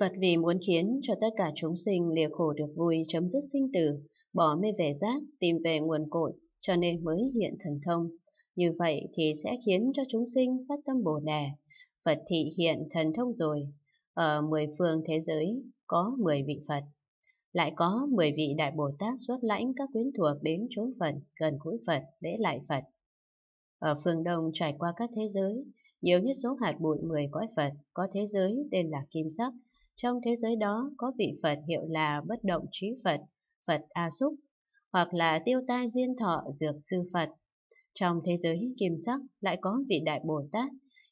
Phật vì muốn khiến cho tất cả chúng sinh lìa khổ được vui chấm dứt sinh tử, bỏ mê về giác, tìm về nguồn cội, cho nên mới hiện thần thông. Như vậy thì sẽ khiến cho chúng sinh phát tâm bồ đề. Phật thị hiện thần thông rồi. Ở mười phương thế giới có mười vị Phật. Lại có mười vị Đại Bồ Tát xuất lãnh các quyến thuộc đến chốn Phật, gần gũi Phật, để lại Phật. Ở phương Đông trải qua các thế giới, nhiều nhất số hạt bụi 10 cõi Phật có thế giới tên là Kim Sắc. Trong thế giới đó có vị Phật hiệu là Bất Động Trí Phật, Phật A Súc, hoặc là Tiêu Tai Diên Thọ Dược Sư Phật. Trong thế giới Kim Sắc lại có vị Đại Bồ Tát,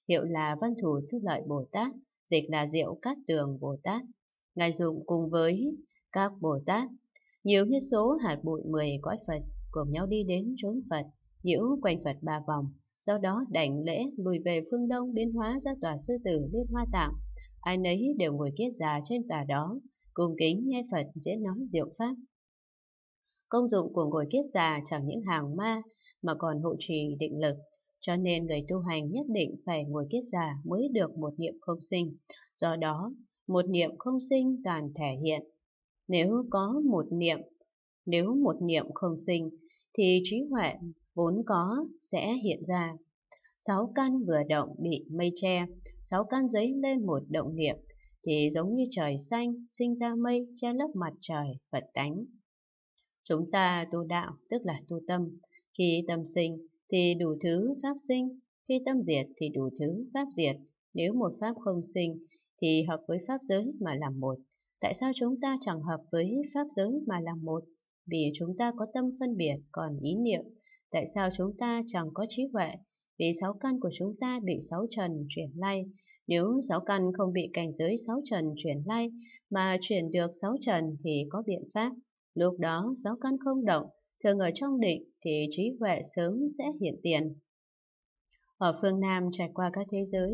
hiệu là Văn Thủ Sư Lợi Bồ Tát, dịch là Diệu Cát Tường Bồ Tát. Ngài dùng cùng với các Bồ Tát, nhiều như số hạt bụi 10 cõi Phật cùng nhau đi đến chốn Phật nhiễu quanh Phật ba vòng, sau đó đảnh lễ lùi về phương đông biến hóa ra tòa sư tử liên hoa tạng. Ai nấy đều ngồi kiết già trên tòa đó, cùng kính nghe Phật diễn nói diệu pháp. Công dụng của ngồi kiết già chẳng những hàng ma mà còn hộ trì định lực, cho nên người tu hành nhất định phải ngồi kiết già mới được một niệm không sinh. Do đó, một niệm không sinh toàn thể hiện. Nếu có một niệm, nếu một niệm không sinh, thì trí huệ vốn có sẽ hiện ra. Sáu căn vừa động bị mây che, sáu căn giấy lên một động niệm, thì giống như trời xanh sinh ra mây che lấp mặt trời Phật tánh. Chúng ta tu đạo tức là tu tâm, khi tâm sinh thì đủ thứ pháp sinh, khi tâm diệt thì đủ thứ pháp diệt. Nếu một pháp không sinh thì hợp với pháp giới mà làm một. Tại sao chúng ta chẳng hợp với pháp giới mà làm một? Vì chúng ta có tâm phân biệt còn ý niệm, Tại sao chúng ta chẳng có trí huệ? Vì sáu căn của chúng ta bị sáu trần chuyển lay. Nếu sáu căn không bị cảnh giới sáu trần chuyển lay, mà chuyển được sáu trần thì có biện pháp. Lúc đó sáu căn không động, thường ở trong định thì trí huệ sớm sẽ hiện tiền. Ở phương Nam trải qua các thế giới,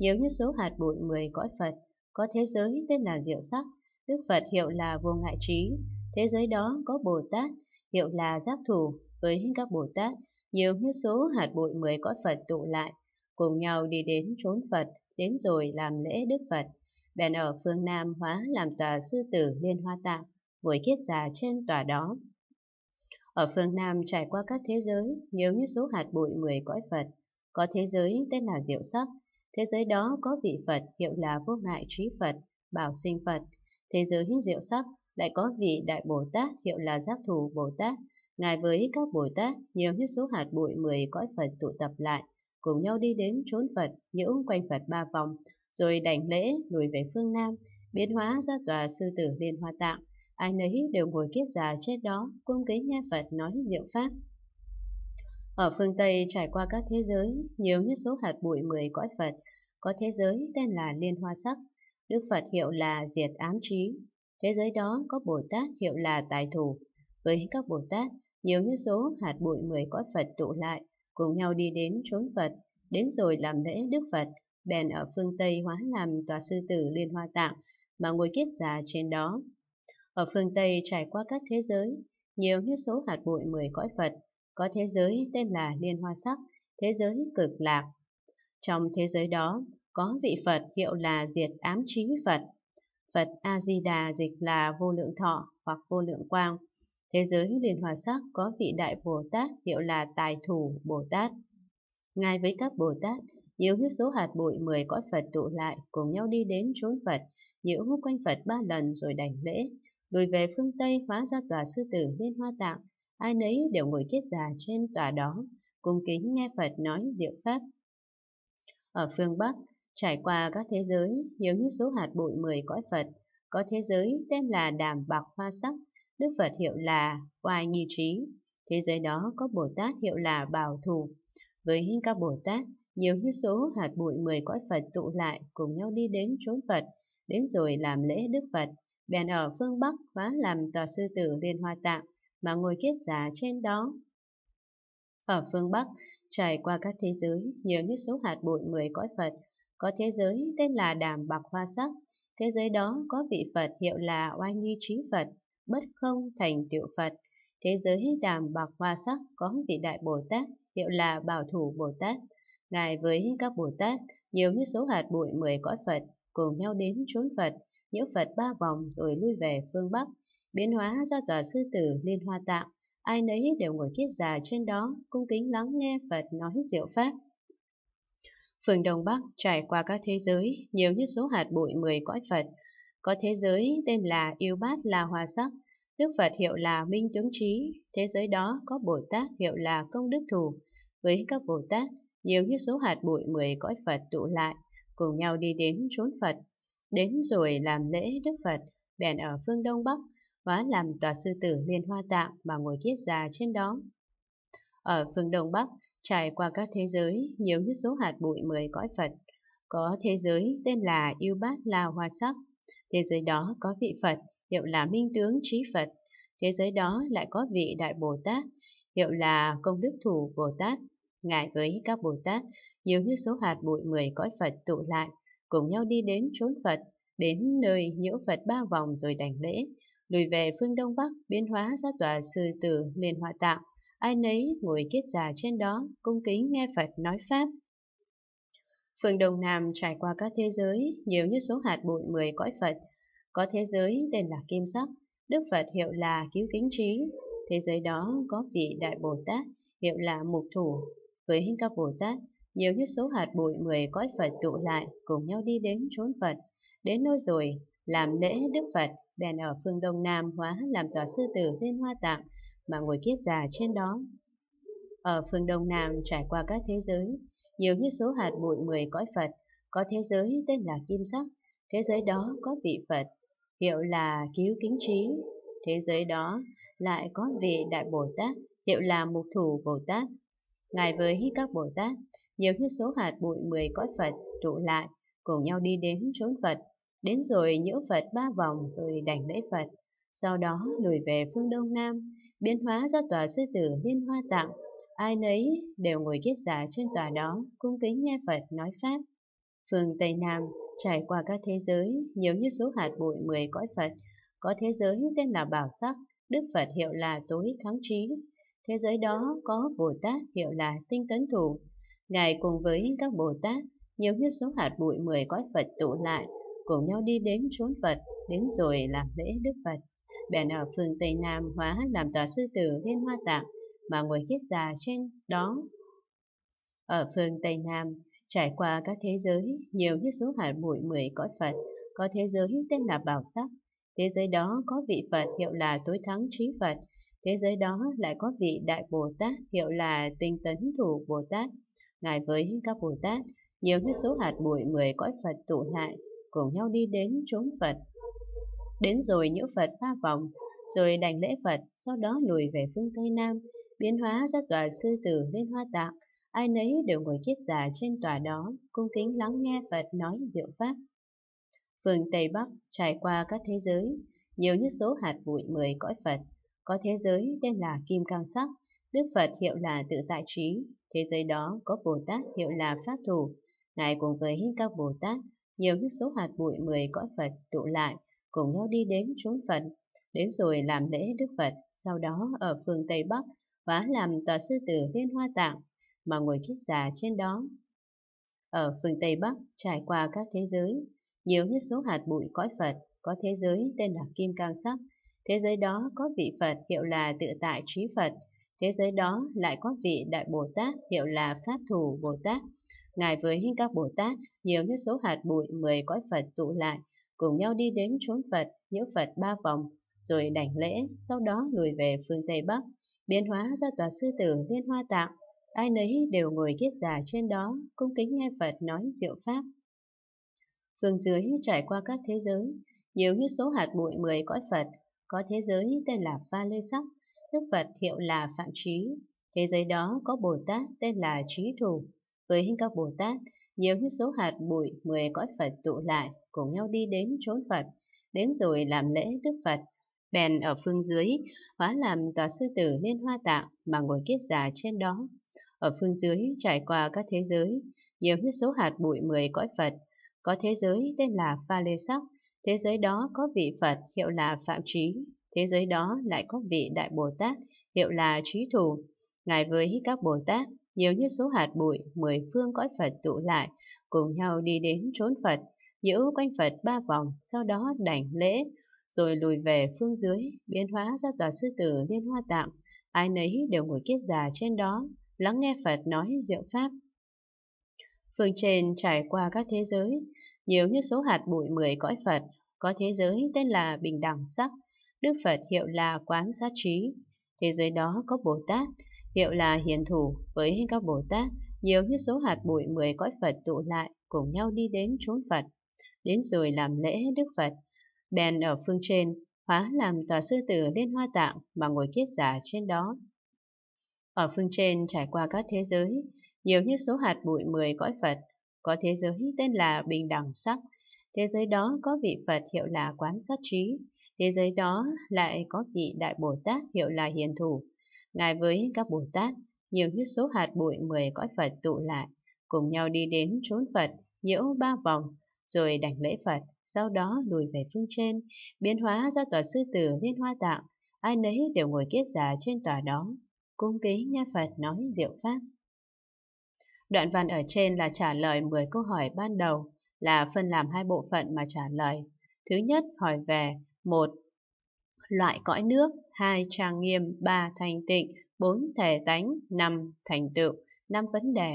nhiều như số hạt bụi mười cõi Phật, có thế giới tên là Diệu Sắc, Đức Phật hiệu là Vô Ngại Trí, thế giới đó có Bồ Tát, hiệu là Giác Thủ, với các Bồ Tát, nhiều như số hạt bụi mười cõi Phật tụ lại, cùng nhau đi đến trốn Phật, đến rồi làm lễ Đức Phật. Bèn ở phương Nam hóa làm tòa sư tử Liên Hoa Tạng, buổi kiết già trên tòa đó. Ở phương Nam trải qua các thế giới, nhiều như số hạt bụi mười cõi Phật, có thế giới tên là Diệu Sắc, thế giới đó có vị Phật hiệu là Vô Ngại Trí Phật, Bảo Sinh Phật, thế giới Diệu Sắc lại có vị Đại Bồ Tát hiệu là Giác Thù Bồ Tát, Ngài với các Bồ Tát nhiều như số hạt bụi mười cõi Phật tụ tập lại, cùng nhau đi đến chốn Phật, nhiễu quanh Phật ba vòng, rồi đảnh lễ lùi về phương Nam, biến hóa ra tòa sư tử Liên Hoa Tạng. Ai nấy đều ngồi kiết già chết đó, cung kính nghe Phật nói diệu pháp. Ở phương Tây trải qua các thế giới, nhiều như số hạt bụi mười cõi Phật, có thế giới tên là Liên Hoa Sắc, Đức Phật hiệu là Diệt Ám Trí. Thế giới đó có Bồ Tát hiệu là Tài Thủ. Với các Bồ Tát, nhiều như số hạt bụi mười cõi Phật tụ lại, cùng nhau đi đến chốn Phật, đến rồi làm lễ Đức Phật, bèn ở phương Tây hóa làm tòa sư tử Liên Hoa Tạng mà ngồi kiết già trên đó. Ở phương Tây trải qua các thế giới, nhiều như số hạt bụi mười cõi Phật, có thế giới tên là Liên Hoa Sắc, thế giới cực lạc. Trong thế giới đó, có vị Phật hiệu là Diệt Ám Trí Phật. Phật A-di-đà dịch là vô lượng thọ hoặc vô lượng quang, Thế giới Liên Hòa Sắc có vị Đại Bồ Tát hiệu là Tài Thủ Bồ Tát. Ngài với các Bồ Tát, nhiều như số hạt bụi mười cõi Phật tụ lại, cùng nhau đi đến chốn Phật, nhiễu hút quanh Phật ba lần rồi đảnh lễ, lùi về phương Tây hóa ra tòa sư tử Liên Hoa Tạng, ai nấy đều ngồi kết già trên tòa đó, cung kính nghe Phật nói diệu Pháp. Ở phương Bắc, trải qua các thế giới, nhiều như số hạt bụi mười cõi Phật, có thế giới tên là Đàm Bạc Hoa Sắc, Đức Phật hiệu là Oai Nhi Trí. Thế giới đó có Bồ Tát hiệu là Bảo Thủ. Với các Bồ Tát, nhiều như số hạt bụi mười cõi Phật tụ lại cùng nhau đi đến chốn Phật, đến rồi làm lễ Đức Phật. Bèn ở phương Bắc phá làm tòa sư tử Liên Hoa Tạng mà ngồi kiết giả trên đó. Ở phương Bắc, trải qua các thế giới, nhiều như số hạt bụi mười cõi Phật, có thế giới tên là Đàm Bạc Hoa Sắc, thế giới đó có vị Phật hiệu là Oai Nhi Trí Phật bất không thành tựu Phật. Thế giới đàm bạc hoa sắc có vị đại Bồ Tát, hiệu là Bảo thủ Bồ Tát. Ngài với các Bồ Tát, nhiều như số hạt bụi mười cõi Phật, cùng nhau đến chốn Phật, nhiễu Phật ba vòng rồi lui về phương Bắc, biến hóa ra tòa sư tử Liên Hoa Tạng. Ai nấy đều ngồi kiết già trên đó, cung kính lắng nghe Phật nói diệu pháp. Phường Đông Bắc trải qua các thế giới, nhiều như số hạt bụi mười cõi Phật, có thế giới tên là Yêu Bát là Hòa Sắc, Đức Phật hiệu là Minh Tướng Trí, thế giới đó có Bồ Tát hiệu là Công Đức thù Với các Bồ Tát, nhiều như số hạt bụi mười cõi Phật tụ lại, cùng nhau đi đến chốn Phật. Đến rồi làm lễ Đức Phật, bèn ở phương Đông Bắc, hóa làm tòa sư tử liên hoa tạng mà ngồi kiết già trên đó. Ở phương Đông Bắc, trải qua các thế giới, nhiều như số hạt bụi mười cõi Phật. Có thế giới tên là Yêu Bát là Hoa Sắc, Thế giới đó có vị Phật, hiệu là Minh Tướng Trí Phật. Thế giới đó lại có vị Đại Bồ Tát, hiệu là Công Đức Thủ Bồ Tát. Ngài với các Bồ Tát, nhiều như số hạt bụi mười cõi Phật tụ lại, cùng nhau đi đến chốn Phật, đến nơi nhiễu Phật ba vòng rồi đảnh lễ, lùi về phương Đông Bắc, biến hóa ra tòa sư tử liền hòa tạo. Ai nấy ngồi kết già trên đó, cung kính nghe Phật nói Pháp. Phương Đông Nam trải qua các thế giới, nhiều như số hạt bụi 10 cõi Phật. Có thế giới tên là Kim Sắc, Đức Phật hiệu là Cứu Kính Trí. Thế giới đó có vị Đại Bồ Tát, hiệu là Mục Thủ. Với các Bồ Tát, nhiều như số hạt bụi 10 cõi Phật tụ lại, cùng nhau đi đến chốn Phật. Đến nơi rồi, làm lễ Đức Phật, bèn ở phương Đông Nam hóa làm tòa sư tử bên hoa tạng mà ngồi kiết già trên đó. Ở phương Đông Nam trải qua các thế giới, nhiều như số hạt bụi mười cõi Phật, có thế giới tên là Kim Sắc, thế giới đó có vị Phật, hiệu là Cứu Kính Trí, thế giới đó lại có vị Đại Bồ Tát, hiệu là Mục Thủ Bồ Tát. Ngài với các Bồ Tát, nhiều như số hạt bụi mười cõi Phật tụ lại, cùng nhau đi đến chốn Phật, đến rồi nhiễu Phật ba vòng rồi đảnh lễ Phật, sau đó lùi về phương Đông Nam, biến hóa ra tòa sư tử Liên Hoa Tạng, Ai nấy đều ngồi kiết giả trên tòa đó, cung kính nghe Phật nói Pháp. Phương Tây Nam trải qua các thế giới, nhiều như số hạt bụi mười cõi Phật, có thế giới tên là Bảo Sắc, Đức Phật hiệu là Tối Thắng Trí. Thế giới đó có Bồ Tát hiệu là Tinh Tấn Thủ. Ngài cùng với các Bồ Tát, nhiều như số hạt bụi mười cõi Phật tụ lại, cùng nhau đi đến chốn Phật, đến rồi làm lễ Đức Phật. Bèn ở phương Tây Nam hóa làm tòa sư tử lên hoa tạng, mà ngồi kiết già trên đó. Ở phương Tây Nam, trải qua các thế giới, nhiều như số hạt bụi mười cõi Phật, có thế giới tên là Bảo Sắc. Thế giới đó có vị Phật hiệu là Tối Thắng Trí Phật, thế giới đó lại có vị Đại Bồ Tát hiệu là Tinh Tấn Thủ Bồ Tát. Ngài với các Bồ Tát, nhiều như số hạt bụi mười cõi Phật tụ lại, cùng nhau đi đến chốn Phật. Đến rồi nhiễu Phật ba vòng, rồi đành lễ Phật, sau đó lùi về phương Tây Nam, biến hóa ra tòa sư tử lên hoa tạng ai nấy đều ngồi kiết giả trên tòa đó, cung kính lắng nghe Phật nói diệu pháp. Phương Tây Bắc trải qua các thế giới, nhiều như số hạt bụi mười cõi Phật. Có thế giới tên là Kim Cang Sắc, Đức Phật hiệu là Tự Tại Trí, thế giới đó có Bồ Tát hiệu là Pháp Thủ. Ngài cùng với các Bồ Tát, nhiều như số hạt bụi mười cõi Phật tụ lại, cùng nhau đi đến chốn Phật, đến rồi làm lễ Đức Phật, sau đó ở phương Tây Bắc hóa làm tòa sư tử liên hoa tạng mà ngồi khít giả trên đó. Ở phương Tây Bắc, trải qua các thế giới, nhiều như số hạt bụi cõi Phật, có thế giới tên là Kim Cang Sắc, thế giới đó có vị Phật hiệu là tự tại trí Phật, thế giới đó lại có vị Đại Bồ Tát hiệu là Pháp Thủ Bồ Tát. Ngài với các Bồ Tát, nhiều như số hạt bụi 10 cõi Phật tụ lại, cùng nhau đi đến chốn Phật, nhiễu Phật ba vòng, rồi đảnh lễ, sau đó lùi về phương Tây Bắc, biến hóa ra tòa sư tử liên hoa tạng, ai nấy đều ngồi kiết già trên đó, cung kính nghe Phật nói diệu pháp. Phương dưới trải qua các thế giới, nhiều như số hạt bụi mười cõi Phật, có thế giới tên là Pha Lê Sắc, Đức Phật hiệu là Phạm Trí, thế giới đó có Bồ Tát tên là Trí Thủ, với hình các Bồ Tát, nhiều như số hạt bụi mười cõi Phật tụ lại, cùng nhau đi đến chốn Phật, đến rồi làm lễ Đức Phật, bèn ở phương dưới, hóa làm tòa sư tử lên hoa tạng mà ngồi kiết giả trên đó. Ở phương dưới trải qua các thế giới, nhiều như số hạt bụi mười cõi Phật, có thế giới tên là Pha Lê Sắc, thế giới đó có vị Phật hiệu là Phạm Trí, thế giới đó lại có vị Đại Bồ Tát hiệu là Trí Thủ. Ngài với các Bồ Tát, nhiều như số hạt bụi, mười phương cõi Phật tụ lại, cùng nhau đi đến chốn Phật, giữ quanh Phật ba vòng, sau đó đảnh lễ, rồi lùi về phương dưới, biến hóa ra tòa sư tử liên hoa tạng. Ai nấy đều ngồi kiết già trên đó, lắng nghe Phật nói diệu pháp. Phương trên trải qua các thế giới, nhiều như số hạt bụi mười cõi Phật, có thế giới tên là Bình Đẳng Sắc, Đức Phật hiệu là Quán Sát Trí. Thế giới đó có Bồ Tát, hiệu là Hiền Thủ, với các Bồ Tát, nhiều như số hạt bụi mười cõi Phật tụ lại, cùng nhau đi đến chốn Phật. Đến rồi làm lễ Đức Phật, bèn ở phương trên, hóa làm tòa sư tử lên hoa tạng mà ngồi kiết giả trên đó. Ở phương trên trải qua các thế giới, nhiều như số hạt bụi mười cõi Phật, có thế giới tên là Bình Đẳng Sắc, thế giới đó có vị Phật hiệu là Quán Sát Trí, thế giới đó lại có vị Đại Bồ Tát hiệu là Hiền Thủ. Ngài với các Bồ Tát, nhiều như số hạt bụi mười cõi Phật tụ lại, cùng nhau đi đến chốn Phật, nhiễu ba vòng, rồi đảnh lễ Phật sau đó lùi về phương trên, biến hóa ra tòa sư tử liên hoa tạng, ai nấy đều ngồi kiết già trên tòa đó, cung kính nghe Phật nói diệu pháp. Đoạn văn ở trên là trả lời 10 câu hỏi ban đầu, là phân làm hai bộ phận mà trả lời. Thứ nhất hỏi về một Loại cõi nước, hai Trang nghiêm, ba Thanh tịnh, bốn Thể tánh, năm Thành tựu, năm Vấn đề.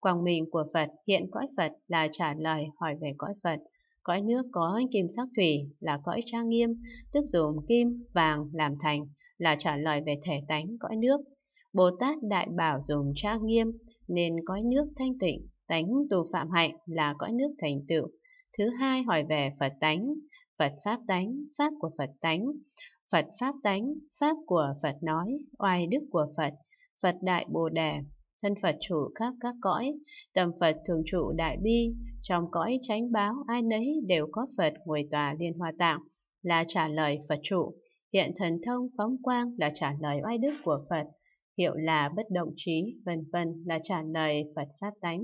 quang minh của Phật hiện cõi Phật là trả lời hỏi về cõi Phật, Cõi nước có kim sắc thủy là cõi trang nghiêm, tức dùng kim, vàng làm thành là trả lời về thể tánh cõi nước. Bồ Tát Đại Bảo dùng trang nghiêm nên cõi nước thanh tịnh, tánh tù phạm hạnh là cõi nước thành tựu. Thứ hai hỏi về Phật tánh, Phật Pháp tánh, Pháp của Phật tánh, Phật Pháp tánh, Pháp của Phật nói, oai đức của Phật, Phật Đại Bồ Đề, thân Phật trụ khắp các cõi, tâm Phật thường trụ đại bi, trong cõi chánh báo ai nấy đều có Phật ngồi tòa liên hoa tạng, là trả lời Phật trụ. Hiện thần thông phóng quang là trả lời oai đức của Phật, hiệu là bất động trí, vân vân là trả lời Phật pháp tánh,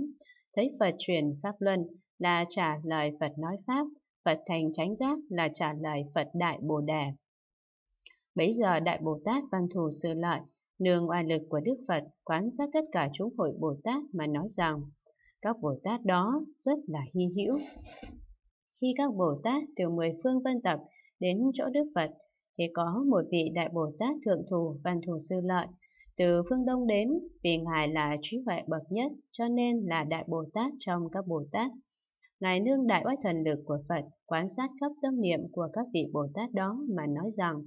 thấy Phật truyền pháp luân là trả lời Phật nói pháp, Phật thành chánh giác là trả lời Phật đại Bồ đề. Bấy giờ Đại Bồ Tát Văn Thù Sư Lợi nương oai lực của Đức Phật quán sát tất cả chúng hội Bồ Tát mà nói rằng các Bồ Tát đó rất là hy hữu. Khi các Bồ Tát từ mười phương vân tập đến chỗ Đức Phật thì có một vị Đại Bồ Tát Thượng Thù Văn Thù Sư Lợi từ phương Đông đến vì Ngài là trí huệ bậc nhất cho nên là Đại Bồ Tát trong các Bồ Tát. Ngài nương đại oai thần lực của Phật quán sát khắp tâm niệm của các vị Bồ Tát đó mà nói rằng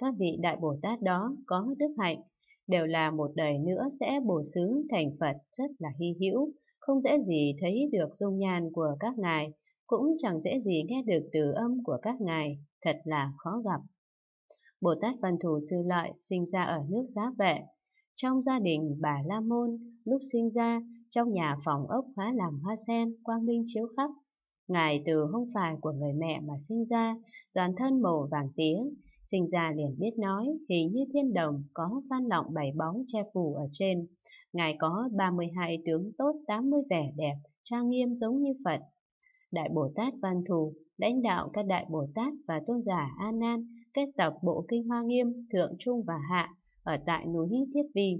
các vị Đại Bồ Tát đó có đức hạnh, đều là một đời nữa sẽ bổ xứ thành Phật rất là hy hữu, không dễ gì thấy được dung nhan của các ngài, cũng chẳng dễ gì nghe được từ âm của các ngài, thật là khó gặp. Bồ Tát Văn Thù Sư Lợi sinh ra ở nước Giá Vệ. Trong gia đình bà La Môn, lúc sinh ra, trong nhà phòng ốc hóa làm hoa sen, quang minh chiếu khắp, Ngài từ không phải của người mẹ mà sinh ra, toàn thân màu vàng tía, sinh ra liền biết nói, hình như thiên đồng có phan lọng bảy bóng che phủ ở trên. Ngài có 32 tướng tốt 80 vẻ đẹp, trang nghiêm giống như Phật. Đại Bồ Tát Văn Thù lãnh đạo các Đại Bồ Tát và tôn giả Nan kết tập bộ Kinh Hoa Nghiêm, Thượng Trung và Hạ ở tại núi Thiết Vi.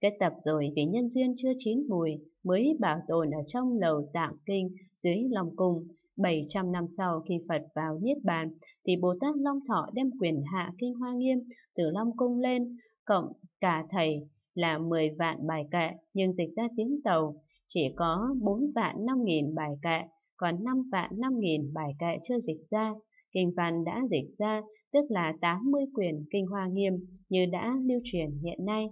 Kết tập rồi vì nhân duyên chưa chín mùi mới bảo tồn ở trong lầu tạng kinh dưới lòng cung. 700 năm sau khi Phật vào Niết Bàn thì Bồ Tát Long Thọ đem quyền hạ kinh hoa nghiêm từ Long Cung lên, cộng cả thầy là 10 vạn bài kệ, nhưng dịch ra tiếng Tàu chỉ có 4 vạn 5 nghìn bài kệ, còn 5 vạn 5 nghìn bài kệ chưa dịch ra. Kinh văn đã dịch ra, tức là 80 quyền kinh hoa nghiêm như đã lưu truyền hiện nay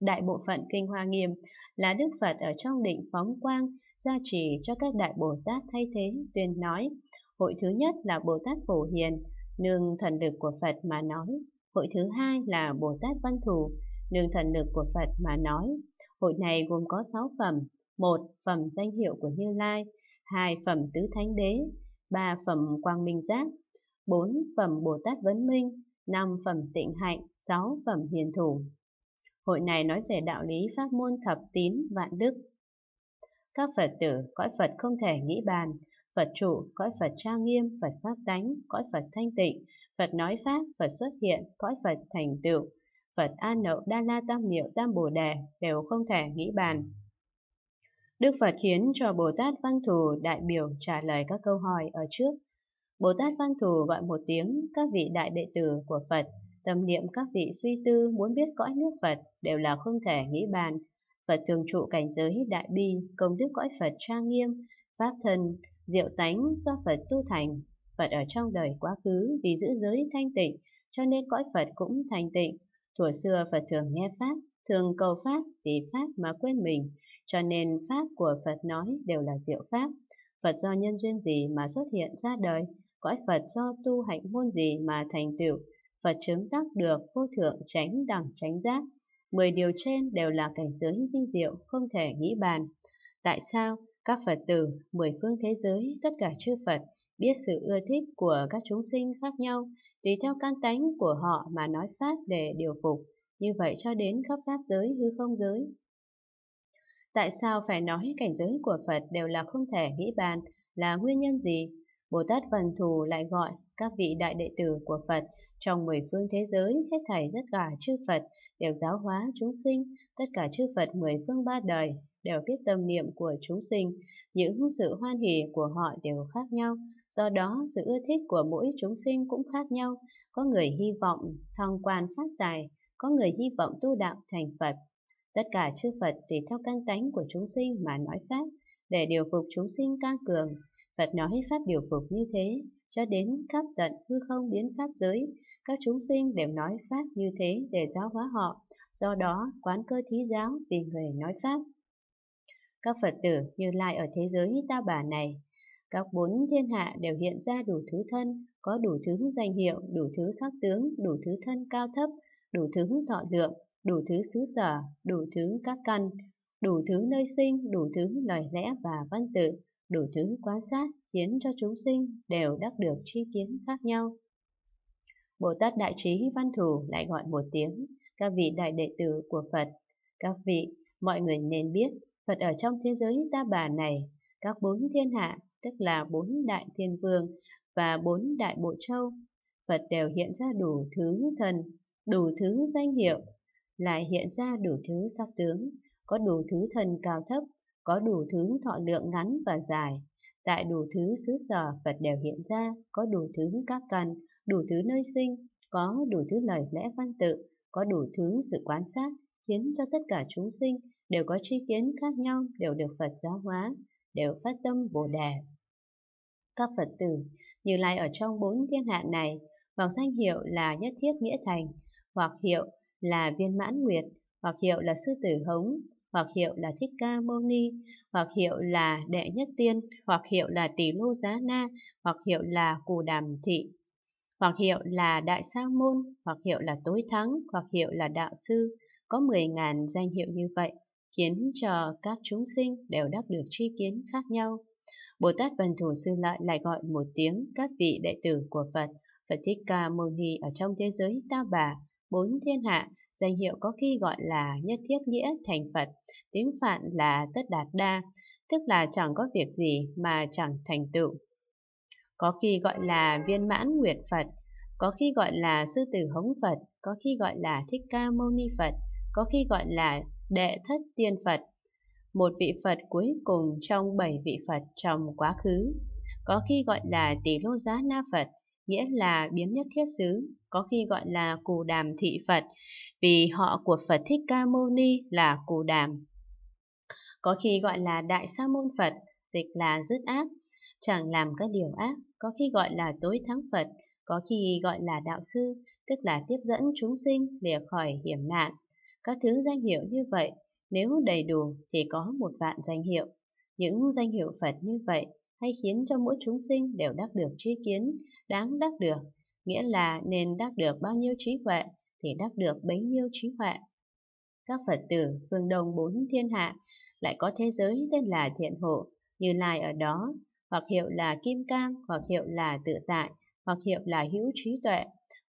đại bộ phận kinh hoa nghiêm là Đức Phật ở trong định phóng quang, gia trì cho các đại Bồ Tát thay thế tuyên nói. Hội thứ nhất là Bồ Tát Phổ Hiền, nương thần lực của Phật mà nói. Hội thứ hai là Bồ Tát Văn Thù, nương thần lực của Phật mà nói. Hội này gồm có sáu phẩm, một Phẩm danh hiệu của Như Lai, hai Phẩm Tứ Thánh Đế, ba Phẩm Quang Minh Giác, bốn Phẩm Bồ Tát Vấn Minh, năm Phẩm Tịnh Hạnh, sáu Phẩm Hiền Thủ. Hội này nói về đạo lý pháp môn thập tín vạn đức. Các Phật tử, cõi Phật không thể nghĩ bàn, Phật trụ, cõi Phật trang nghiêm, Phật pháp tánh, cõi Phật thanh tịnh, Phật nói pháp, Phật xuất hiện, cõi Phật thành tựu, Phật An Nậu Đa La Tam Miệu Tam Bồ Đề đều không thể nghĩ bàn. Đức Phật khiến cho Bồ Tát Văn Thù đại biểu trả lời các câu hỏi ở trước. Bồ Tát Văn Thù gọi một tiếng các vị đại đệ tử của Phật Tâm niệm các vị suy tư muốn biết cõi nước Phật đều là không thể nghĩ bàn. Phật thường trụ cảnh giới đại bi, công đức cõi Phật trang nghiêm, pháp thân, diệu tánh do Phật tu thành. Phật ở trong đời quá khứ vì giữ giới thanh tịnh, cho nên cõi Phật cũng thanh tịnh. Thuở xưa Phật thường nghe Pháp, thường cầu Pháp vì Pháp mà quên mình, cho nên Pháp của Phật nói đều là diệu Pháp. Phật do nhân duyên gì mà xuất hiện ra đời, cõi Phật do tu hạnh môn gì mà thành tựu, và chứng đắc được vô thượng tránh đẳng tránh giác. Mười điều trên đều là cảnh giới vi diệu, không thể nghĩ bàn. Tại sao các Phật tử, mười phương thế giới, tất cả chư Phật biết sự ưa thích của các chúng sinh khác nhau, tùy theo can tánh của họ mà nói Pháp để điều phục, như vậy cho đến khắp Pháp giới hư không giới. Tại sao phải nói cảnh giới của Phật đều là không thể nghĩ bàn, là nguyên nhân gì? Bồ Tát Văn Thù lại gọi các vị đại đệ tử của Phật trong mười phương thế giới, hết thảy tất cả chư Phật đều giáo hóa chúng sinh, tất cả chư Phật mười phương ba đời đều biết tâm niệm của chúng sinh, những sự hoan hỷ của họ đều khác nhau, do đó sự ưa thích của mỗi chúng sinh cũng khác nhau, có người hy vọng thăng quan phát tài, có người hy vọng tu đạo thành Phật, Tất cả chư Phật tùy theo căn tánh của chúng sinh mà nói Pháp, để điều phục chúng sinh càng cường. Phật nói Pháp điều phục như thế, cho đến khắp tận hư không biến Pháp giới, các chúng sinh đều nói Pháp như thế để giáo hóa họ, do đó quán cơ thí giáo vì người nói Pháp. Các Phật tử như lai ở thế giới ta bà này, các bốn thiên hạ đều hiện ra đủ thứ thân, có đủ thứ danh hiệu, đủ thứ sắc tướng, đủ thứ thân cao thấp, đủ thứ thọ lượng, đủ thứ xứ sở, đủ thứ các căn, đủ thứ nơi sinh, đủ thứ lời lẽ và văn tự, đủ thứ quan sát khiến cho chúng sinh đều đắc được tri kiến khác nhau. Bồ Tát Đại Trí Văn Thủ lại gọi một tiếng, các vị đại đệ tử của Phật. Các vị, mọi người nên biết, Phật ở trong thế giới ta bà này, các bốn thiên hạ, tức là bốn đại thiên vương và bốn đại bộ châu, Phật đều hiện ra đủ thứ thần, đủ thứ danh hiệu, lại hiện ra đủ thứ sắc tướng, có đủ thứ thần cao thấp, có đủ thứ thọ lượng ngắn và dài. Tại đủ thứ xứ sở Phật đều hiện ra, có đủ thứ các cần, đủ thứ nơi sinh, có đủ thứ lời lẽ văn tự, có đủ thứ sự quan sát, khiến cho tất cả chúng sinh đều có tri kiến khác nhau, đều được Phật giáo hóa, đều phát tâm Bồ Đề. Các Phật tử, Như Lai ở trong bốn thiên hạ này, bằng danh hiệu là Nhất Thiết Nghĩa Thành, hoặc hiệu là viên mãn nguyệt, hoặc hiệu là sư tử hống, hoặc hiệu là thích ca mâu ni, hoặc hiệu là đệ nhất tiên, hoặc hiệu là tỷ lô giá na, hoặc hiệu là cù đàm thị, hoặc hiệu là đại sa môn, hoặc hiệu là tối thắng, hoặc hiệu là đạo sư, có 10.000 danh hiệu như vậy, khiến cho các chúng sinh đều đắc được tri kiến khác nhau. Bồ Tát Văn Thù Sư Lợi lại gọi một tiếng các vị đệ tử của Phật, Phật Thích Ca Mâu Ni ở trong thế giới Ta Bà bốn thiên hạ, danh hiệu có khi gọi là nhất thiết nghĩa thành Phật, tiếng Phạn là tất đạt đa, tức là chẳng có việc gì mà chẳng thành tựu. Có khi gọi là viên mãn nguyệt Phật, có khi gọi là sư tử hống Phật, có khi gọi là thích ca mâu ni Phật, có khi gọi là đệ thất tiên Phật, một vị Phật cuối cùng trong bảy vị Phật trong quá khứ, có khi gọi là tỷ lô giá na Phật, nghĩa là biến nhất thiết xứ, có khi gọi là Cù Đàm Thị Phật, vì họ của Phật Thích Ca Mâu Ni là Cù Đàm. Có khi gọi là Đại Sa Môn Phật, dịch là dứt ác, chẳng làm các điều ác, có khi gọi là Tối Thắng Phật, có khi gọi là Đạo Sư, tức là tiếp dẫn chúng sinh lìa khỏi hiểm nạn. Các thứ danh hiệu như vậy, nếu đầy đủ thì có một vạn danh hiệu. Những danh hiệu Phật như vậy hay khiến cho mỗi chúng sinh đều đắc được trí kiến, đáng đắc được, nghĩa là nên đắc được bao nhiêu trí huệ thì đắc được bấy nhiêu trí huệ. Các Phật tử phương Đông bốn thiên hạ lại có thế giới tên là thiện hộ, như lai ở đó, hoặc hiệu là kim cang, hoặc hiệu là tự tại, hoặc hiệu là hữu trí tuệ,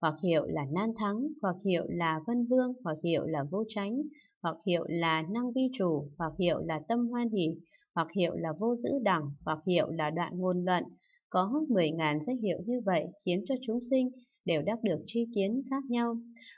hoặc hiệu là nan thắng, hoặc hiệu là vân vương, hoặc hiệu là vô tránh, hoặc hiệu là năng vi chủ, hoặc hiệu là tâm hoan hỷ, hoặc hiệu là vô giữ đẳng, hoặc hiệu là đoạn ngôn luận. Có 10.000 danh hiệu như vậy khiến cho chúng sinh đều đắc được tri kiến khác nhau.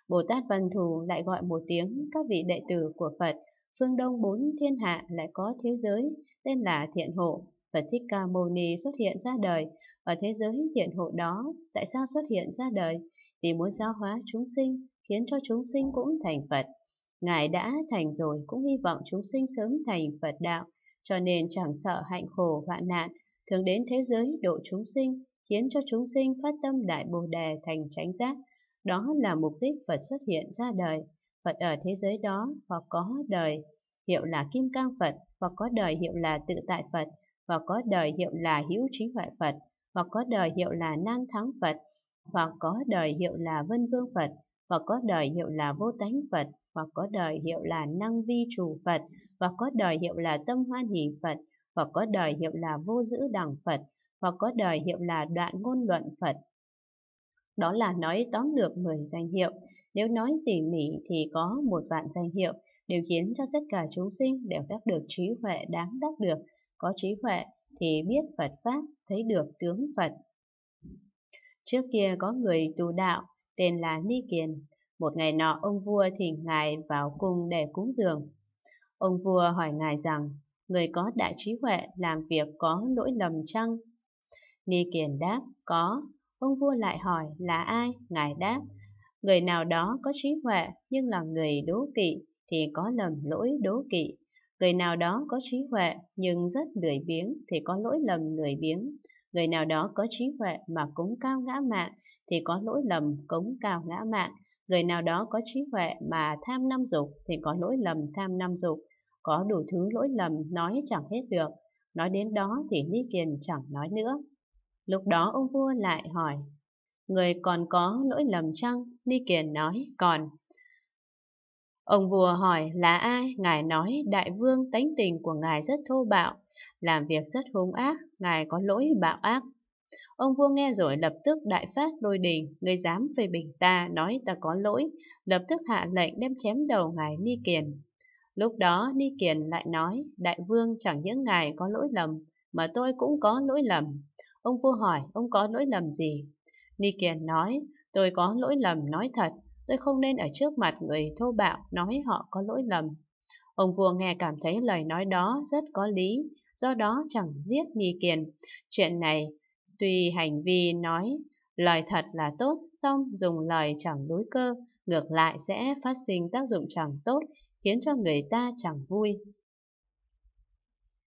Bồ Tát Văn Thù lại gọi một tiếng các vị đệ tử của Phật, phương Đông bốn thiên hạ lại có thế giới tên là Thiện Hộ. Phật Thích Ca Mâu Ni xuất hiện ra đời, ở thế giới thiện hộ đó, tại sao xuất hiện ra đời? Vì muốn giáo hóa chúng sinh, khiến cho chúng sinh cũng thành Phật. Ngài đã thành rồi cũng hy vọng chúng sinh sớm thành Phật đạo, cho nên chẳng sợ hạnh khổ hoạn nạn, thường đến thế giới độ chúng sinh, khiến cho chúng sinh phát tâm đại bồ đề thành chánh giác. Đó là mục đích Phật xuất hiện ra đời. Phật ở thế giới đó hoặc có đời hiệu là Kim Cang Phật, hoặc có đời hiệu là Tự Tại Phật, hoặc có đời hiệu là Hữu Trí Huệ Phật, hoặc có đời hiệu là Nan Thắng Phật, hoặc có đời hiệu là Vân Vương Phật, và có đời hiệu là vô tánh Phật, hoặc có đời hiệu là năng vi trù Phật, hoặc có đời hiệu là tâm hoan hỷ Phật, hoặc có đời hiệu là vô giữ đẳng Phật, hoặc có đời hiệu là đoạn ngôn luận Phật. Đó là nói tóm được 10 danh hiệu. Nếu nói tỉ mỉ thì có một vạn danh hiệu, đều khiến cho tất cả chúng sinh đều đắc được trí huệ đáng đắc được. Có trí huệ thì biết Phật Pháp, thấy được tướng Phật. Trước kia có người tu đạo, tên là Ni Kiền. Một ngày nọ ông vua thỉnh ngài vào cung để cúng dường. Ông vua hỏi ngài rằng, người có đại trí huệ làm việc có lỗi lầm chăng? Ni Kiền đáp, có. Ông vua lại hỏi là ai? Ngài đáp, người nào đó có trí huệ nhưng là người đố kỵ thì có lầm lỗi đố kỵ. Người nào đó có trí huệ nhưng rất lười biếng thì có lỗi lầm lười biếng. Người nào đó có trí huệ mà cúng cao ngã mạn thì có lỗi lầm cúng cao ngã mạn Người nào đó có trí huệ mà tham năm dục thì có lỗi lầm tham năm dục. Có đủ thứ lỗi lầm nói chẳng hết được. Nói đến đó thì Ni Kiền chẳng nói nữa. Lúc đó ông vua lại hỏi, Người còn có lỗi lầm chăng? Ni Kiền nói, còn. Ông vua hỏi là ai, ngài nói đại vương tánh tình của ngài rất thô bạo, làm việc rất hung ác, ngài có lỗi bạo ác. Ông vua nghe rồi lập tức đại phát đôi đình, người dám phê bình ta, nói ta có lỗi, lập tức hạ lệnh đem chém đầu ngài Ni Kiền. Lúc đó Ni Kiền lại nói, đại vương chẳng những ngài có lỗi lầm, mà tôi cũng có lỗi lầm. Ông vua hỏi, ông có lỗi lầm gì? Ni Kiền nói, tôi có lỗi lầm nói thật, Tôi không nên ở trước mặt người thô bạo nói họ có lỗi lầm. Ông vua nghe cảm thấy lời nói đó rất có lý, do đó chẳng giết Ni Kiền. Chuyện này, tuy hành vi nói lời thật là tốt, xong dùng lời chẳng đối cơ, ngược lại sẽ phát sinh tác dụng chẳng tốt, khiến cho người ta chẳng vui.